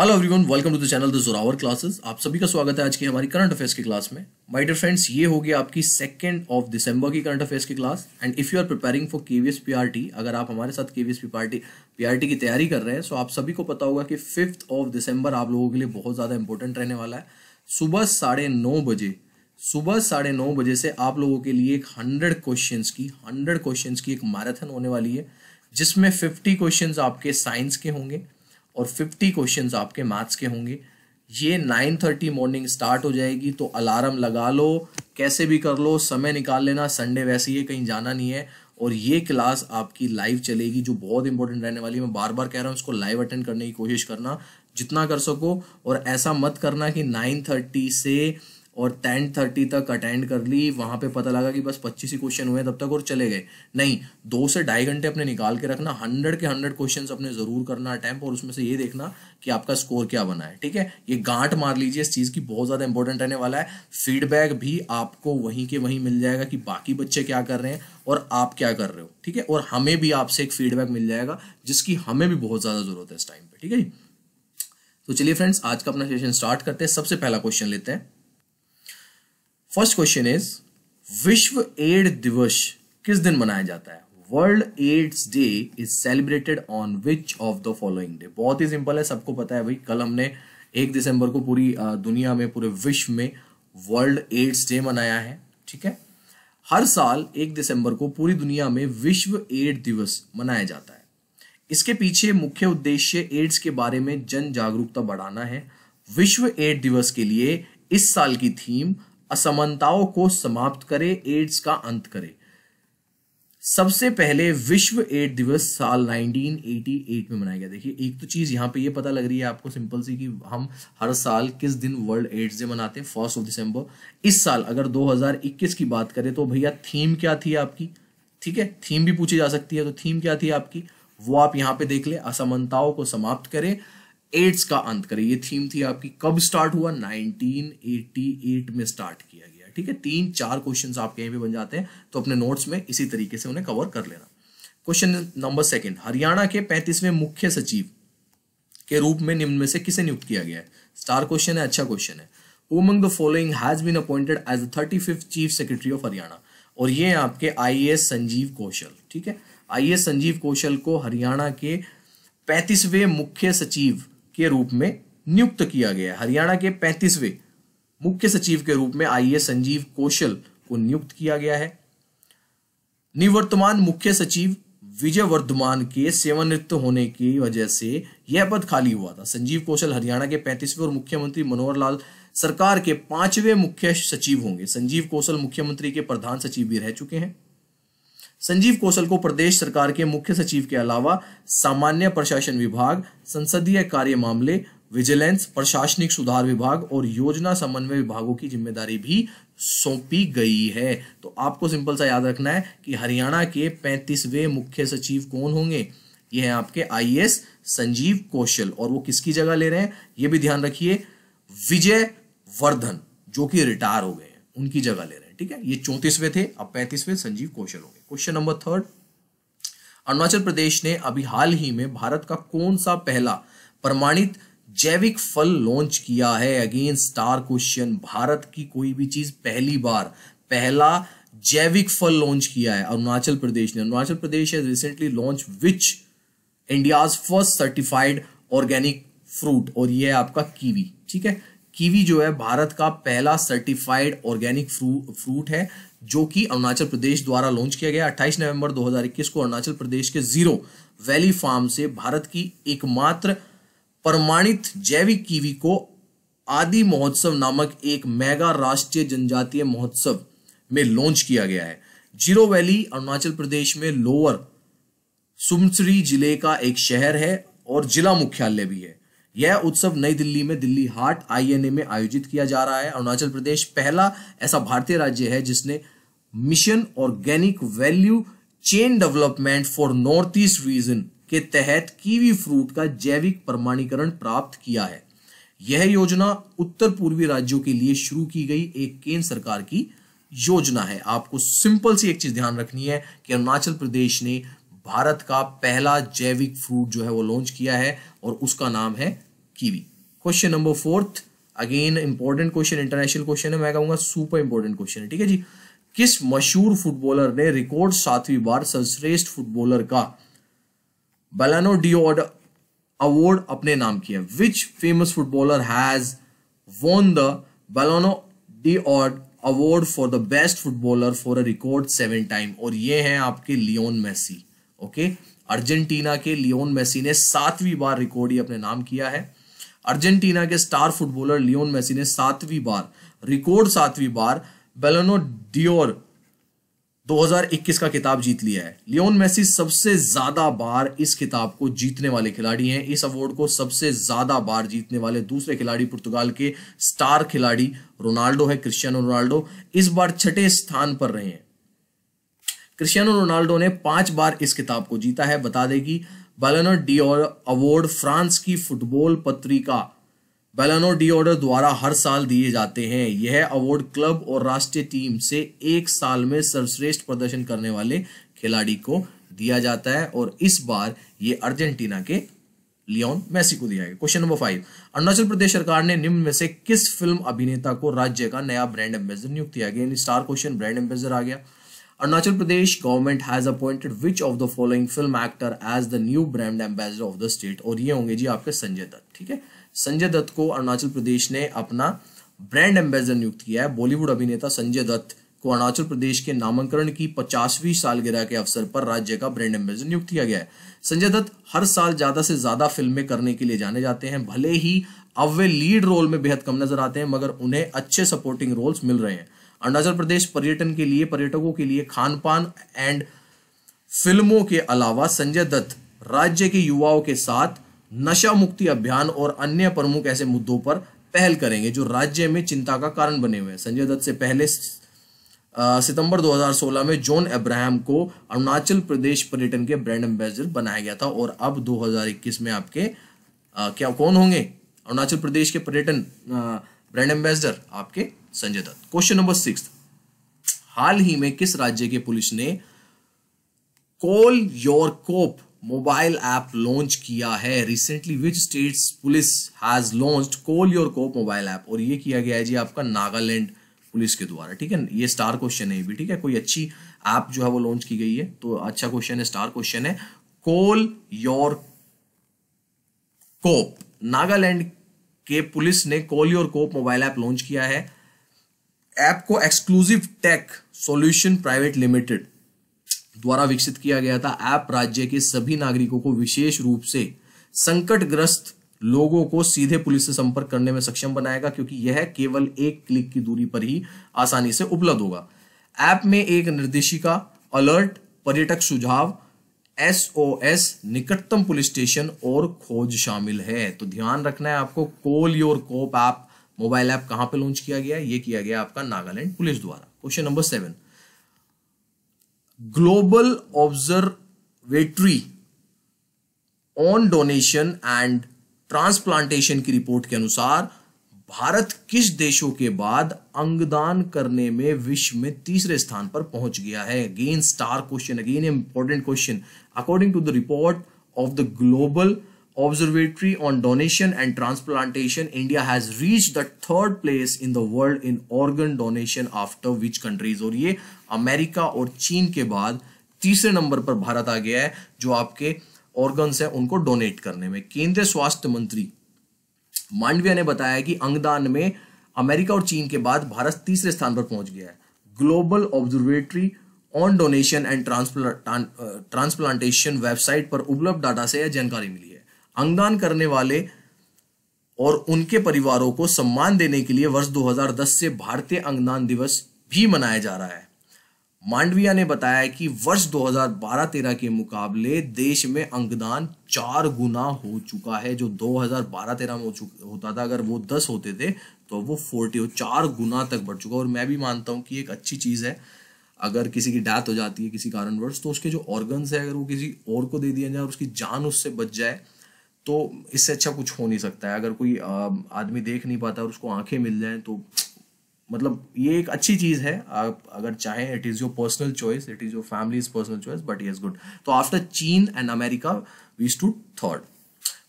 hello everyone welcome to the channel the Zorawar classes आप सभी का स्वागत है आज की हमारी करंट अफेयर्स की क्लास में माय डियर फ्रेंड्स ये होगी आपकी सेकंड ऑफ दिसंबर की करंट अफेयर्स की class and if you are preparing for KVS PRT अगर आप हमारे साथ केवीएस पीआरटी पीआरटी की तैयारी कर रहे हैं सो आप सभी को पता होगा कि फिफ्थ ऑफ दिसंबर आप लोगों के लिए बहुत ज़्यादा इंपॉर्टेंट रहने वाला है सुबह साढ़े बजे सुबह साढ़े बजे से आप लोगों के लिए एक हंड्रेड क्वेश्चन की हंड्रेड क्वेश्चन की एक मैराथन होने वाली है जिसमें फिफ्टी क्वेश्चन आपके साइंस के होंगे और 50 क्वेश्चंस आपके मैथ्स के होंगे ये 9:30 मॉर्निंग स्टार्ट हो जाएगी तो अलार्म लगा लो कैसे भी कर लो समय निकाल लेना संडे वैसे ही कहीं जाना नहीं है और ये क्लास आपकी लाइव चलेगी जो बहुत इंपॉर्टेंट रहने वाली है मैं बार बार कह रहा हूँ उसको लाइव अटेंड करने की कोशिश करना जितना कर सको और ऐसा मत करना कि थर्टी से और टेन थर्टी तक अटेंड कर ली वहाँ पे पता लगा कि बस पच्चीस ही क्वेश्चन हुए तब तक और चले गए नहीं दो से ढाई घंटे अपने निकाल के रखना हंड्रेड के हंड्रेड क्वेश्चन अपने ज़रूर करना अटैम्प और उसमें से ये देखना कि आपका स्कोर क्या बना है ठीक है ये गांठ मार लीजिए इस चीज़ की बहुत ज़्यादा इंपॉर्टेंट रहने वाला है फीडबैक भी आपको वहीं के वहीं मिल जाएगा कि बाकी बच्चे क्या कर रहे हैं और आप क्या कर रहे हो ठीक है और हमें भी आपसे एक फीडबैक मिल जाएगा जिसकी हमें भी बहुत ज़्यादा ज़रूरत है इस टाइम पर ठीक है तो चलिए फ्रेंड्स आज का अपना सेशन स्टार्ट करते हैं सबसे पहला क्वेश्चन लेते हैं फर्स्ट क्वेश्चन इज विश्व एड दिवस किस दिन मनाया जाता है world ads day is celebrated on which of the following day बहुत ही सिंपल है सबको पता है भाई कल हमने एक दिसंबर को पूरी दुनिया में पूरे विश्व में वर्ल्ड एड्स डे मनाया है ठीक है हर साल एक दिसंबर को पूरी दुनिया में विश्व एड दिवस मनाया जाता है इसके पीछे मुख्य उद्देश्य एड्स के बारे में जन जागरूकता बढ़ाना है विश्व एड दिवस के लिए इस साल की थीम असमानताओं को समाप्त करे एड्स का अंत करे सबसे पहले विश्व एड दिवस साल 1988 में मनाया गया देखिए एक तो चीज यहाँ पे ये पता लग रही है आपको सिंपल सी कि हम हर साल किस दिन वर्ल्ड एड्स डे मनाते हैं फर्स्ट ऑफ दिसंबर इस साल अगर 2021 की बात करें तो भैया थीम क्या थी आपकी ठीक है थीम भी पूछी जा सकती है तो थीम क्या थी आपकी वो आप यहाँ पे देख ले असमानताओं को समाप्त करें एड्स का अंत करें ये थीम थी आपकी कब स्टार्ट हुआ 1988 में स्टार्ट किया गया ठीक है तीन चार क्वेश्चंस आपके यहीं पे बन जाते हैं तो अपने नोट्स में इसी तरीके से उन्हें कवर कर लेना क्वेश्चन नंबर सेकंड हरियाणा के पैंतीसवें मुख्य सचिव के रूप में निम्न में से किसे नियुक्त किया गया है स्टार क्वेश्चन है अच्छा क्वेश्चन है among the following has been appointed as the thirty chief secretary of Haryana और ये आपके आई संजीव कौशल ठीक है आई संजीव कौशल को हरियाणा के पैंतीसवें मुख्य सचिव के रूप में नियुक्त किया गया हरियाणा के पैंतीसवें मुख्य सचिव के रूप में आई संजीव कौशल को नियुक्त किया गया है निवर्तमान मुख्य सचिव विजय वर्धमान के सेवानिवृत्त होने की वजह से यह पद खाली हुआ था संजीव कौशल हरियाणा के पैंतीसवें और मुख्यमंत्री मनोहर लाल सरकार के पांचवें मुख्य सचिव होंगे संजीव कौशल मुख्यमंत्री के प्रधान सचिव भी रह चुके हैं संजीव कौशल को प्रदेश सरकार के मुख्य सचिव के अलावा सामान्य प्रशासन विभाग संसदीय कार्य मामले विजिलेंस प्रशासनिक सुधार विभाग और योजना समन्वय विभागों की जिम्मेदारी भी सौंपी गई है तो आपको सिंपल सा याद रखना है कि हरियाणा के पैंतीसवें मुख्य सचिव कौन होंगे ये हैं आपके आईएएस संजीव कौशल और वो किसकी जगह ले रहे हैं ये भी ध्यान रखिए विजय वर्धन जो कि रिटायर हो गए उनकी जगह ले रहे हैं ठीक है ये चौंतीसवें थे अब पैंतीसवें संजीव कौशल होंगे question number third Arunachal Pradesh ने अभी हाल ही में भारत का कौन सा पहला प्रमाणित जैविक फल लॉन्च किया है अगेन स्टार क्वेश्चन भारत की कोई भी चीज पहली बार पहला जैविक फल लॉन्च किया है अरुणाचल प्रदेश ने Arunachal Pradesh has recently launch which India first certified organic fruit और यह आपका कीवी ठीक है कीवी जो है भारत का पहला सर्टिफाइड ऑर्गेनिक फ्रू, फ्रूट है जो कि अरुणाचल प्रदेश द्वारा लॉन्च किया गया 28 नवंबर 2021 को अरुणाचल प्रदेश के जीरो वैली फार्म से भारत की एकमात्र प्रमाणित जैविक कीवी को आदि महोत्सव नामक एक मेगा राष्ट्रीय जनजातीय महोत्सव में लॉन्च किया गया है जीरो वैली अरुणाचल प्रदेश में लोअर सुमसरी जिले का एक शहर है और जिला मुख्यालय भी है यह उत्सव नई दिल्ली में दिल्ली एन आईएनए में आयोजित किया जा रहा है अरुणाचल प्रदेश पहला ऐसा भारतीय राज्य है जिसने mission organic value chain development for north east region के तहत कीवी फ्रूट का जैविक प्रमाणीकरण प्राप्त किया है यह योजना उत्तर पूर्वी राज्यों के लिए शुरू की गई एक केंद्र सरकार की योजना है आपको सिंपल सी एक चीज ध्यान रखनी है कि अरुणाचल प्रदेश ने भारत का पहला जैविक फ्रूट जो है वो लॉन्च किया है और उसका नाम है कीवी question number fourth again important question international question है मैं कहूंगा सुपर इंपॉर्टेंट क्वेश्चन है ठीक है जी किस मशहूर फुटबॉलर ने रिकॉर्ड सातवीं बार सर्वश्रेष्ठ फुटबॉलर का बलानो डिओड अवार्ड अपने नाम किया which famous footballer has won the Ballon d'Or award for the best footballer for a record seven time और ये हैं आपके लियोन मेसी ओके अर्जेंटीना के लियोन मेसी ने सातवीं बार रिकॉर्ड ही अपने नाम किया है अर्जेंटीना के स्टार फुटबॉलर लियोन मेसी ने सातवीं बार रिकॉर्ड सातवीं बार बेलोनो डियोर 2021 का किताब जीत लिया है लियोन मेसी सबसे ज्यादा बार इस किताब को जीतने वाले खिलाड़ी हैं इस अवार्ड को सबसे ज्यादा बार जीतने वाले दूसरे खिलाड़ी पुर्तगाल के स्टार खिलाड़ी रोनाल्डो है क्रिस्टियानो रोनाल्डो इस बार छठे स्थान पर रहे हैं क्रिस्टियानो रोनाल्डो ने पांच बार इस किताब को जीता है बता दें कि बैलानो डी अवार्ड फ्रांस की फुटबॉल पत्रिका बेलनो डी ऑर्डर द्वारा हर साल दिए जाते हैं यह अवार्ड क्लब और राष्ट्रीय टीम से एक साल में सर्वश्रेष्ठ प्रदर्शन करने वाले खिलाड़ी को दिया जाता है और इस बार ये अर्जेंटीना के लियोन मेसी को दिया गया question number five Arunachal Pradesh सरकार ने निम्न में से किस फिल्म अभिनेता को राज्य का नया ब्रांड एम्बेसडर नियुक्त किया गया स्टार क्वेश्चन ब्रांड एम्बेसडर आ गया Arunachal Pradesh government has appointed which of the following film actor as the new brand ambassador of the state और ये होंगे जी आपके संजय दत्त ठीक है संजय दत्त को अरुणाचल प्रदेश ने अपना ब्रांड एम्बेसडर नियुक्त किया है बॉलीवुड अभिनेता संजय दत्त को अरुणाचल प्रदेश के नामांकन की पचासवीं सालगिरह के अवसर पर राज्य का ब्रांड एम्बेसडर नियुक्त किया गया है संजय दत्त हर साल ज्यादा से ज्यादा फिल्में करने के लिए जाने जाते हैं भले ही अब वे लीड रोल में बेहद कम नजर आते हैं मगर उन्हें अच्छे सपोर्टिंग रोल्स मिल रहे हैं अरुणाचल प्रदेश पर्यटन के लिए पर्यटकों के लिए खान पान एंड फिल्मों के अलावा संजय दत्त राज्य के युवाओं के साथ नशा मुक्ति अभियान और अन्य प्रमुख ऐसे मुद्दों पर पहल करेंगे जो राज्य में चिंता का कारण बने हुए हैं संजय दत्त से पहले सितंबर 2016 में जॉन अब्राहम को अरुणाचल प्रदेश पर्यटन के ब्रांड एम्बेसडर बनाया गया था और अब 2021 में आपके आ, क्या कौन होंगे अरुणाचल प्रदेश के पर्यटन ब्रांड एम्बेसडर आपके Sanjay Dutt question number six हाल ही में किस राज्य के पुलिस ने call your cop mobile app launch किया है recently which state's police has launch call your cop mobile app और ये किया गया है जी आपका नागालैंड पुलिस के द्वारा ठीक है ये स्टार क्वेश्चन है भी ठीक है कोई अच्छी ऐप जो है वो लॉन्च की गई है तो अच्छा क्वेश्चन है स्टार क्वेश्चन है कॉल योर कोप नागालैंड के पुलिस ने call your cop mobile app launch किया है ऐप को exclusive tech solution private limited द्वारा विकसित किया गया था ऐप राज्य के सभी नागरिकों को विशेष रूप से संकटग्रस्त लोगों को सीधे पुलिस से संपर्क करने में सक्षम बनाएगा क्योंकि यह केवल एक क्लिक की दूरी पर ही आसानी से उपलब्ध होगा ऐप में एक निर्देशिका अलर्ट पर्यटक सुझाव एसओएस निकटतम पुलिस स्टेशन और खोज शामिल है तो ध्यान रखना है आपको call your cop app mobile app कहां पे लॉन्च किया गया ये किया गया आपका नागालैंड पुलिस द्वारा question number seven global observatory on donation and transplantation की रिपोर्ट के अनुसार भारत किस देशों के बाद अंगदान करने में विश्व में तीसरे स्थान पर पहुंच गया है again star question again important question according to the report of the global observatory on donation and transplantation, India has reached the third place in the world in organ donation after which countries और ये America और चीन के बाद तीसरे number पर भारत आ गया है जो आपके ऑर्गन्स है उनको डोनेट करने में केंद्रीय स्वास्थ्य मंत्री मांडविया ने बताया कि अंगदान में अमेरिका और चीन के बाद भारत तीसरे स्थान पर पहुंच गया है global observatory on donation and transplantation website पर उपलब्ध डाटा से यह जानकारी मिली अंगदान करने वाले और उनके परिवारों को सम्मान देने के लिए वर्ष 2010 से भारतीय अंगदान दिवस भी मनाया जा रहा है मांडविया ने बताया कि वर्ष 2012-13 के मुकाबले देश में अंगदान चार गुना हो चुका है जो 2012-13 में हो चुका होता था अगर वो 10 होते थे तो वो 40 और चार गुना तक बढ़ चुका और मैं भी मानता हूँ कि एक अच्छी चीज़ है अगर किसी की डेथ हो जाती है किसी कारणवर्ष तो उसके जो ऑर्गन्स है अगर वो किसी और को दे दिया जाए और उसकी जान उससे बच जाए तो इससे अच्छा कुछ हो नहीं सकता है अगर कोई आदमी देख नहीं पाता और उसको आंखें मिल जाए तो मतलब ये एक अच्छी चीज़ है आप अगर चाहें it is your personal choice it is your family personal choice but is good तो आफ्टर चीन and America we stood third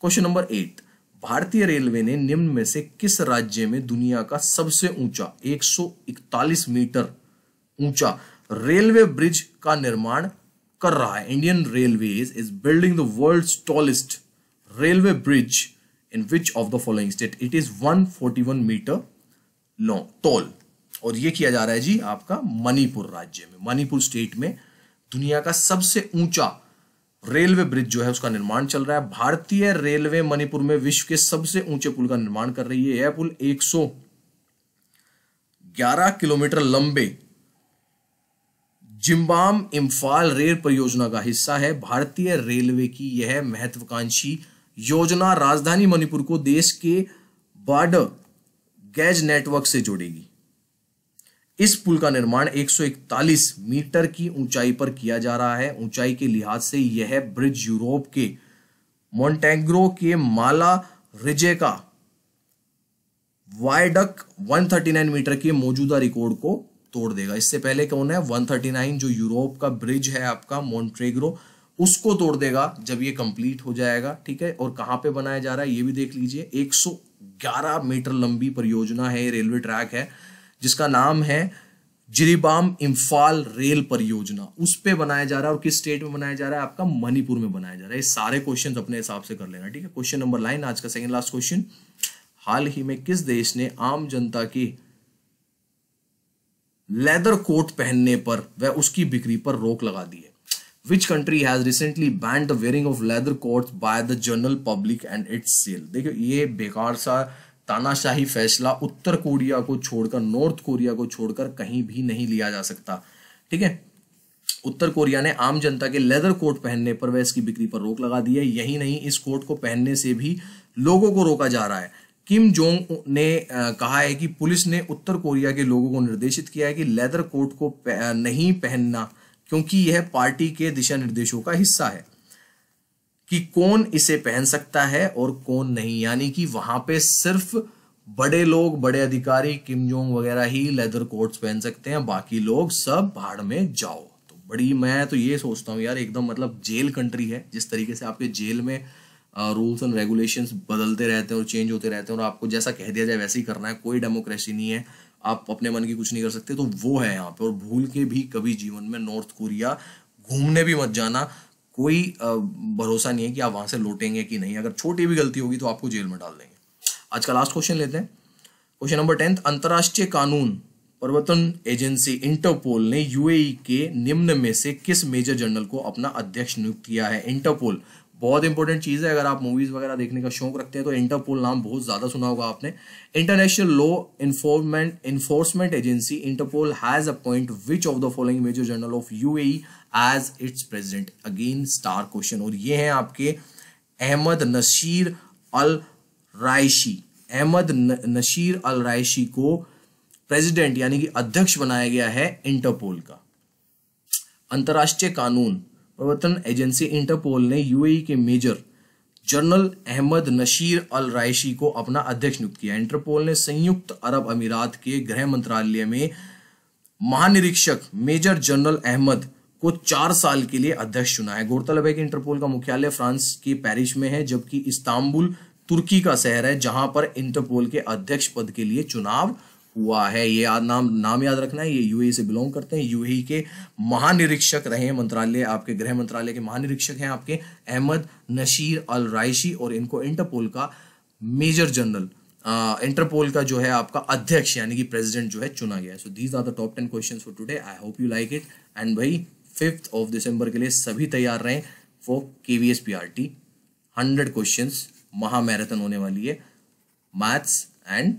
question number eight भारतीय रेलवे ने निम्न में से किस राज्य में दुनिया का सबसे ऊंचा 141 मीटर ऊंचा रेलवे ब्रिज का निर्माण कर रहा है Indian railway is building the world tallest railway bridge in which of the following state it is 141 meter long tall और ये किया जा रहा है जी आपका मणिपुर राज्य में मणिपुर स्टेट में दुनिया का सबसे ऊंचा रेलवे ब्रिज जो है उसका निर्माण चल रहा है भारतीय रेलवे मणिपुर में विश्व के सबसे ऊंचे पुल का निर्माण कर रही है यह पुल 111 किलोमीटर लंबे जिम्बाम इम्फाल रेल परियोजना का हिस्सा है भारतीय रेलवे की यह महत्वाकांक्षी योजना राजधानी मणिपुर को देश के बाड गैज नेटवर्क से जोड़ेगी इस पुल का निर्माण 141 मीटर की ऊंचाई पर किया जा रहा है ऊंचाई के लिहाज से यह ब्रिज यूरोप के मोन्टेग्रो के माला रिजे का वायडक 139 मीटर के मौजूदा रिकॉर्ड को तोड़ देगा इससे पहले कौन है 139 जो यूरोप का ब्रिज है आपका मोन्टेग्रो उसको तोड़ देगा जब ये कंप्लीट हो जाएगा ठीक है और कहाँ पे बनाया जा रहा है ये भी देख लीजिए 111 मीटर लंबी परियोजना है रेलवे ट्रैक है जिसका नाम है जिरीबाम इम्फाल रेल परियोजना उस पर बनाया जा रहा है और किस स्टेट में बनाया जा रहा है आपका मणिपुर में बनाया जा रहा है ये सारे क्वेश्चन अपने हिसाब से कर लेना ठीक है क्वेश्चन नंबर लाइन आज का सेकेंड लास्ट क्वेश्चन हाल ही में किस देश ने आम जनता की लेदर कोट पहनने पर वह उसकी बिक्री पर रोक लगा दी है which country has recently banned the wearing of leather coats by the general public and its sale देखियो ये बेकार सा तानाशाही फैसला उत्तर कोरिया को छोड़कर नॉर्थ कोरिया को छोड़कर कहीं भी नहीं लिया जा सकता ठीक है उत्तर कोरिया ने आम जनता के लेदर कोट पहनने पर वह इसकी बिक्री पर रोक लगा दी है यही नहीं इस कोट को पहनने से भी लोगों को रोका जा रहा है किम जोंग ने कहा है कि पुलिस ने उत्तर कोरिया के लोगों को निर्देशित किया है कि लेदर कोट को नहीं पहनना क्योंकि यह पार्टी के दिशा निर्देशों का हिस्सा है कि कौन इसे पहन सकता है और कौन नहीं यानी कि वहां पे सिर्फ बड़े लोग बड़े अधिकारी किम जोंग वगैरह ही लेदर कोट्स पहन सकते हैं बाकी लोग सब भाड़ में जाओ तो बड़ी मैं तो ये सोचता हूँ यार एकदम मतलब जेल कंट्री है जिस तरीके से आपके जेल में रूल्स एंड रेगुलेशंस बदलते रहते हैं और चेंज होते रहते हैं और आपको जैसा कह दिया जाए वैसे ही करना है कोई डेमोक्रेसी नहीं है आप अपने मन की कुछ नहीं कर सकते तो वो है यहाँ पे और भूल के भी कभी जीवन में नॉर्थ कोरिया घूमने भी मत जाना कोई भरोसा नहीं है कि आप वहां से लौटेंगे कि नहीं अगर छोटी भी गलती होगी तो आपको जेल में डाल देंगे आज का लास्ट क्वेश्चन लेते हैं क्वेश्चन नंबर टेंथ अंतर्राष्ट्रीय कानून प्रवर्तन एजेंसी इंटरपोल ने यूएई e के निम्न में से किस मेजर जनरल को अपना अध्यक्ष नियुक्त किया है इंटरपोल बहुत इंपॉर्टेंट चीज़ है अगर आप मूवीज़ वगैरह देखने का शौक रखते हैं तो इंटरपोल नाम बहुत ज़्यादा सुना होगा आपने international law informant enforcement agency Interpol has appoint which of the following major general of UAE its president again star question और ये हैं आपके Ahmad Nasser Al रायशी Ahmad Nasser Al Raisi को प्रेजिडेंट यानी कि अध्यक्ष बनाया गया है इंटरपोल का अंतर्राष्ट्रीय कानून प्रवर्तन एजेंसी इंटरपोल ने यूएई के major general Ahmed Nasser Al Raisi को अपना अध्यक्ष नियुक्त किया इंटरपोल ने संयुक्त अरब अमीरात के गृह मंत्रालय में महानिरीक्षक मेजर जनरल अहमद को चार साल के लिए अध्यक्ष चुना है गौरतलब है कि इंटरपोल का मुख्यालय फ्रांस के पेरिस में है जबकि इस्तांबुल तुर्की का शहर है जहां पर इंटरपोल के अध्यक्ष पद के लिए चुनाव हुआ है ये नाम नाम याद रखना है ये यूएई से बिलोंग करते हैं यूएई के महानिरीक्षक रहे हैं मंत्रालय आपके गृह मंत्रालय के महानिरीक्षक हैं आपके अहमद नशीर अल रायशी और इनको इंटरपोल का मेजर जनरल इंटरपोल का जो है आपका अध्यक्ष यानी कि प्रेसिडेंट जो है चुना गया है so these are the top ten question for today I hope you like it and भाई फिफ्थ ऑफ दिसंबर के लिए सभी तैयार रहें for K V S P R T hundred question महामैराथन होने वाली है मैथ्स एंड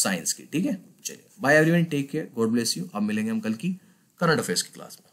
साइंस की ठीक है चलिए bye everyone take care God bless you अब मिलेंगे हम कल की करंट अफेयर्स की क्लास में